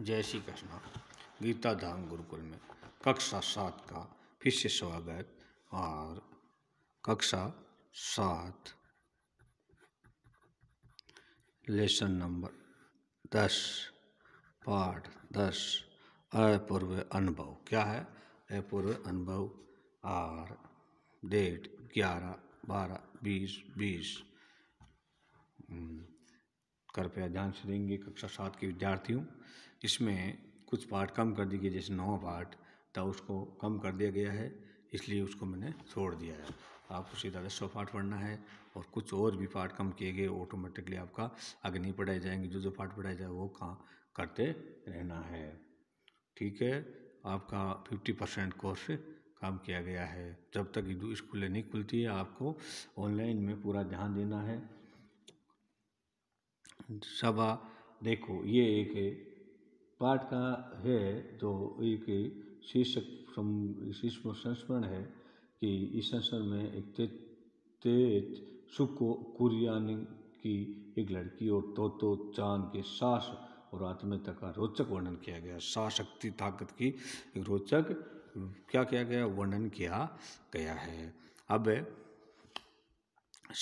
जय श्री कृष्णा गीता धाम गुरुकुल में कक्षा सात का फिर से स्वागत और कक्षा सात लेसन नंबर दस पाठ दस अपूर्व अनुभव क्या है अपूर्व अनुभव और डेट ग्यारह बारह बीस बीस हम्म, कृपया ध्यान से देंगे कक्षा सात के विद्यार्थियों इसमें कुछ पार्ट कम कर दिए गए जैसे नौ पार्ट था उसको कम कर दिया गया है इसलिए उसको मैंने छोड़ दिया है आपको सीधा सौ पार्ट पढ़ना है और कुछ और भी पार्ट कम किए गए ऑटोमेटिकली आपका आगे नहीं पढ़ाए जाएंगे जो जो पार्ट पढ़ाए जाए वो कहाँ करते रहना है ठीक है आपका फिफ्टी परसेंट कोर्स काम किया गया है जब तक स्कूलें नहीं खुलती है आपको ऑनलाइन में पूरा ध्यान देना है सभा देखो ये एक पाठ का है तो एक शीर्षक संस्मरण है कि इस संस्मरण में एक तेज तेत सुको कुरियानी की एक लड़की और तोतो चांद के सास और आत्मीयता का रोचक वर्णन किया गया सा शक्ति ताकत की एक रोचक क्या किया गया वर्णन किया गया है अब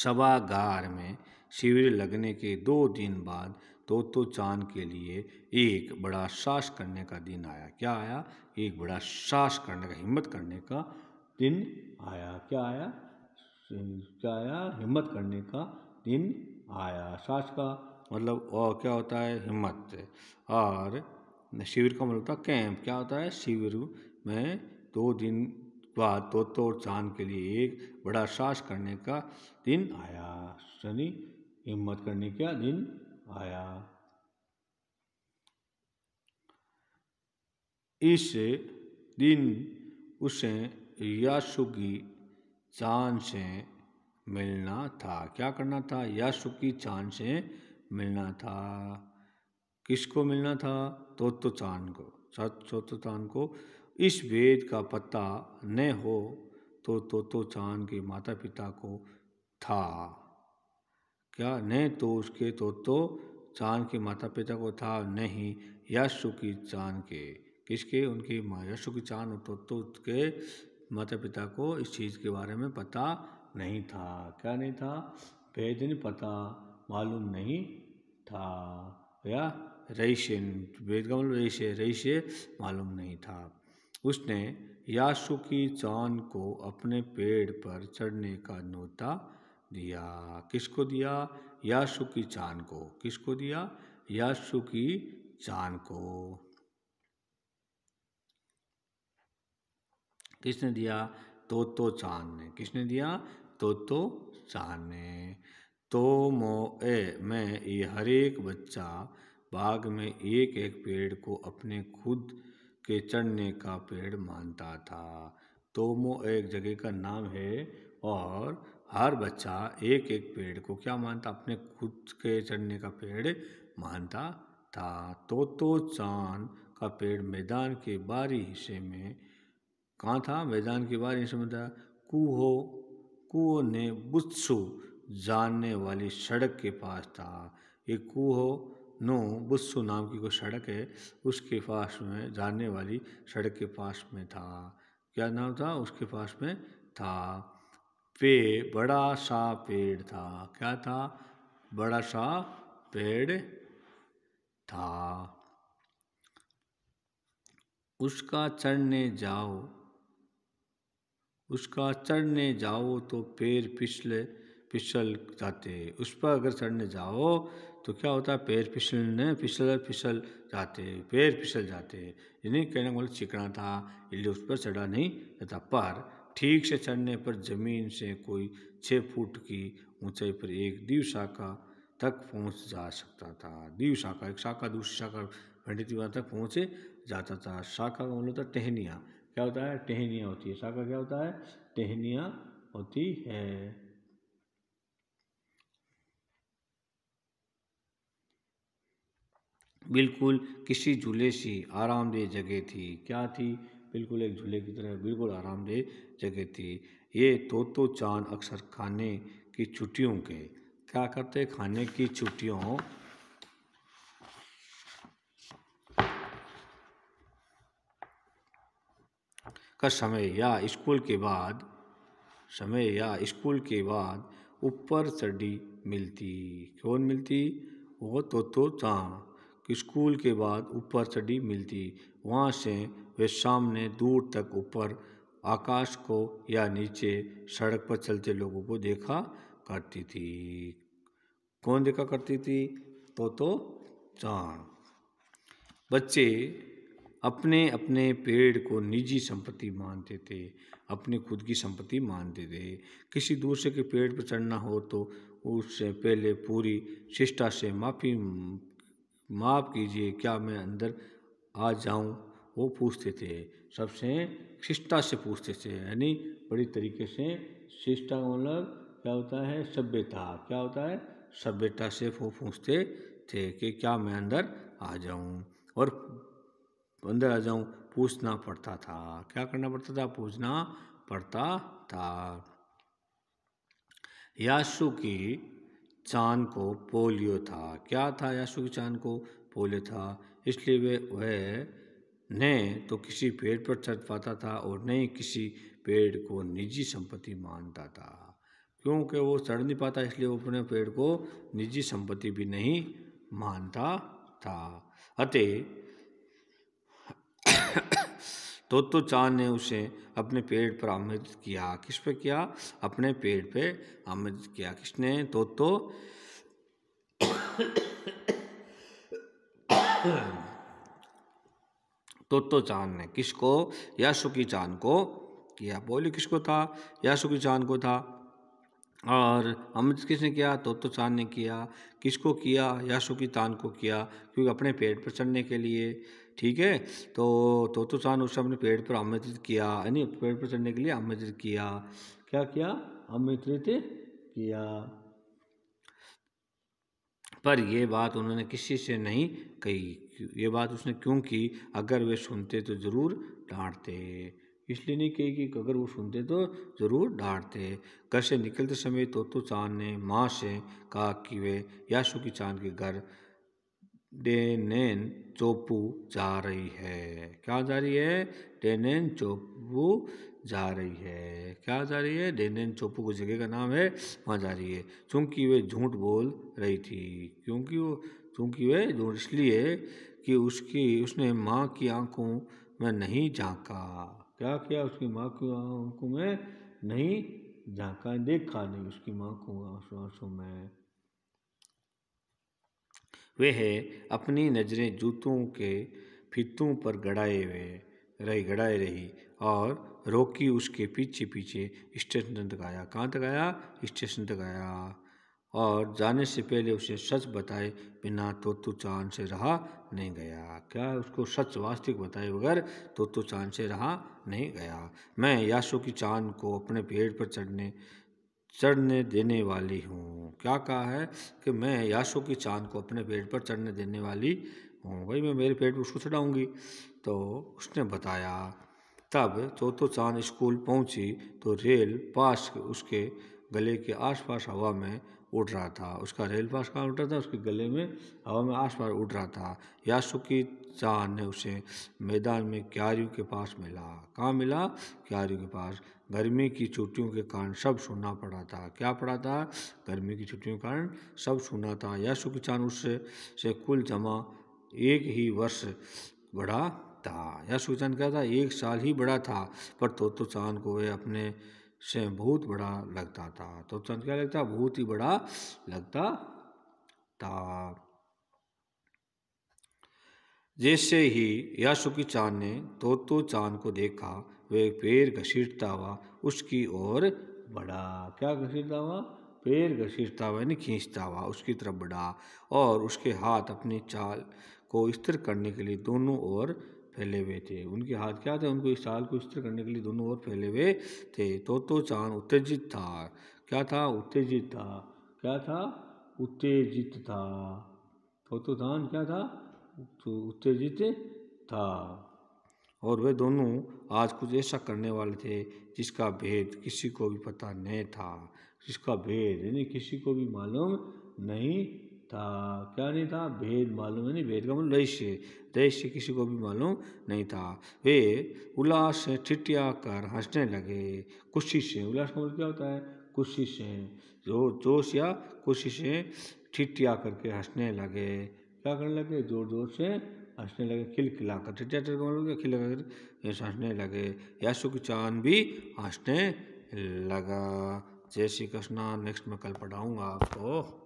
सभागार में शिविर लगने के दो दिन बाद तो तो चांद के लिए एक बड़ा साहस करने का दिन आया क्या आया एक बड़ा साहस करने का हिम्मत करने का दिन आया क्या आया क्या आया हिम्मत करने का दिन आया साहस का मतलब और क्या होता है हिम्मत और शिविर का मतलब होता है कैंप क्या होता है शिविर में दो दिन बाद तो तो चांद के लिए एक बड़ा साहस करने का दिन आया शनि हिम्मत करने का दिन आया इस दिन उसे यासु की चांद से मिलना था क्या करना था यासु की चांद से मिलना था किसको मिलना था तो तो चांद को तो चांद को इस वेद का पता न हो तो तो, तो चांद के माता पिता को था क्या नहीं तो उसके तो तो चांद के माता पिता को था नहीं यशु की चांद के किसके उनके माँ यशु की चांद तो, तो के माता पिता को इस चीज़ के बारे में पता नहीं था क्या नहीं था भेद नहीं पता मालूम नहीं था या रईशन वेद का मतलब रईशे रईशे मालूम नहीं था उसने यासु की चांद को अपने पेड़ पर चढ़ने का नोता दिया किसको दिया याशु की चांद को किसको दिया याशु की चांद को किसने दिया तो तो चांद ने किसने दिया तो तो चांद ने तो मो ए मैं ये हर एक बच्चा बाग में एक एक पेड़ को अपने खुद के चढ़ने का पेड़ मानता था तोमो एक जगह का नाम है और हर बच्चा एक एक पेड़ को क्या मानता अपने खुद के चढ़ने का पेड़ मानता था तो तो चांद का पेड़ मैदान के बाहरी हिस्से में कहाँ था मैदान के बाहरी हिस्से में था कुहो कुओ ने बुत्सु जानने वाली सड़क के पास था ये कुहो नो बुत्सु नाम की कोई सड़क है उसके पास में जानने वाली सड़क के पास में था क्या नाम था उसके पास में था पे बड़ा सा पेड़ था क्या था बड़ा सा पेड़ था उसका चढ़ने जाओ उसका चढ़ने जाओ तो पैर पिछले फिसल जाते उस पर अगर चढ़ने जाओ तो क्या होता है पैर फिसलने फिसल फिसल जाते पैर फिसल जाते यानी कहने वाला मतलब चिकना था इसलिए उस पर चढ़ा नहीं जाता पर ठीक से चढ़ने पर जमीन से कोई छः फुट की ऊंचाई पर एक दीव शाखा तक पहुंच जा सकता था दीव शाखा एक शाखा दूसरी शाखा पंडित तक पहुँचे जाता था शाखा का मतलब होता टहनिया क्या होता है टहनिया होती है शाखा क्या होता है टहनिया होती है बिल्कुल किसी झूले सी आरामदेह जगह थी क्या थी बिल्कुल एक झूले की तरह बिल्कुल आरामदेह जगह थी ये तोतो चांद अक्सर खाने की छुट्टियों के क्या करते खाने की छुट्टियों का समय या स्कूल के बाद समय या स्कूल के बाद ऊपर चड्डी मिलती कौन मिलती वो तोतो चांद स्कूल के बाद ऊपर चढ़ी मिलती वहाँ से वे सामने दूर तक ऊपर आकाश को या नीचे सड़क पर चलते लोगों को देखा करती थी कौन देखा करती थी तो तो चाँद बच्चे अपने अपने पेड़ को निजी संपत्ति मानते थे अपनी खुद की संपत्ति मानते थे किसी दूसरे के पेड़ पर चढ़ना हो तो उससे पहले पूरी शिष्टा से माफ़ी माफ़ कीजिए क्या मैं अंदर आ जाऊं वो पूछते थे सबसे शिष्टा से पूछते थे यानी बड़ी तरीके से शिष्टा मतलब क्या होता है सभ्यता क्या होता है सभ्यता से वो पूछते थे कि क्या मैं अंदर आ जाऊं और अंदर आ जाऊं पूछना पड़ता था क्या करना पड़ता था पूछना पड़ता था यासु की चान को पोलियो था क्या था की चान को पोलियो था इसलिए वे वह न तो किसी पेड़ पर चढ़ पाता था और न ही किसी पेड़ को निजी संपत्ति मानता था क्योंकि वो चढ़ नहीं पाता इसलिए वो अपने पेड़ को निजी संपत्ति भी नहीं मानता था अतः तो तो चांद ने उसे अपने पेड़ पर आमृत किया किस पे किया अपने पेड़ पे आमृत किया किसने तो तो तो तो चांद ने किसको की चांद को किया बोली किसको था की चांद को था और अमृत किसने किया तो तो चांद ने किया किसको किया की चांद को किया क्योंकि अपने पेड़ पर चढ़ने के लिए ठीक है तो तोतुसान तो उस अपने पेड़ पर आमंत्रित किया यानी पेड़ पर चढ़ने के लिए आमंत्रित किया क्या किया आमंत्रित किया पर यह बात उन्होंने किसी से नहीं कही ये बात उसने क्यों की अगर वे सुनते तो ज़रूर डांटते इसलिए नहीं कही कि अगर वो सुनते तो ज़रूर डांटते घर से निकलते समय तो चांद ने माँ से कहा कि वे यासु की चांद के घर डेनेन चोपू जा रही है क्या जा रही है डेनेन चोपू जा रही है क्या जा रही है डेनेन चोपू को जगह का नाम है वहाँ जा रही है चूंकि वे झूठ बोल रही थी क्योंकि वो चूँकि वे झूठ इसलिए कि उसकी उसने माँ की आंखों में नहीं झांका क्या किया उसकी माँ की आंखों में नहीं झांका देखा नहीं उसकी माँ को आंसू आंसू में वे है अपनी नज़रें जूतों के फितों पर गड़ाए हुए रही गड़ाए रही और रोकी उसके पीछे पीछे स्टेशन तक आया कहाँ तक आया स्टेशन तक आया और जाने से पहले उसे सच बताए बिना तो चांद से रहा नहीं गया क्या उसको सच वास्तविक बताए बगैर तो चांद से रहा नहीं गया मैं यासु की चांद को अपने पेड़ पर चढ़ने चढ़ने देने वाली हूँ क्या कहा है कि मैं याशो की चाँद को अपने पेट पर चढ़ने देने वाली हूँ भाई मैं मेरे पेट पर उसको चढ़ाऊँगी तो उसने बताया तब चौथो चांद स्कूल पहुँची तो रेल पास उसके गले के आसपास हवा में उड़ रहा था उसका रेल पास कहाँ उड़ रहा था उसके गले में हवा में आसपास उड़ रहा था याशो की शाह ने उसे मैदान में क्यारियों के पास मिला कहाँ मिला क्यारियों के पास गर्मी की छुट्टियों के कारण सब सुनना पड़ा था क्या पड़ा था गर्मी की छुट्टियों के कारण सब सुना था या सुख चांद उससे से कुल जमा एक ही वर्ष बड़ा था या सुख चांद क्या था एक साल ही बड़ा था पर तो चांद को वह अपने से बहुत बड़ा लगता था तो चंद क्या लगता बहुत ही बड़ा लगता था जैसे ही यासुकी चांद ने तोतो चांद को देखा वह पैर घसीटता हुआ उसकी ओर बढ़ा क्या घसीटता हुआ पैर घसीटता हुआ यानी खींचता हुआ उसकी तरफ बढ़ा और उसके हाथ अपनी चाल को स्थिर करने के लिए दोनों ओर फैले हुए थे उनके हाथ क्या थे उनको इस चाल को स्थिर करने के लिए दोनों ओर फैले हुए थे तोतो चांद उत्तेजित था क्या था उत्तेजित था क्या था उत्तेजित था तोतो चांद क्या था तो उत्तेजित था और वे दोनों आज कुछ ऐसा करने वाले थे जिसका भेद किसी को भी पता नहीं था जिसका भेद यानी किसी को भी मालूम नहीं था क्या नहीं था भेद मालूम यानी भेद का मतलब रहस्य रहस्य किसी को भी मालूम नहीं था वे उल्लास से ठिटिया कर हंसने लगे खुशी से उल्लास का मतलब क्या होता है खुशी से जो जोश या खुशी से ठिटिया करके हंसने लगे क्या करने लगे जोर जोर से हंसने लगे खिल खिला कर खिल कर हंसने लगे यशु की चांद भी हंसने लगा जय श्री कृष्णा नेक्स्ट में कल पढ़ाऊँगा आपको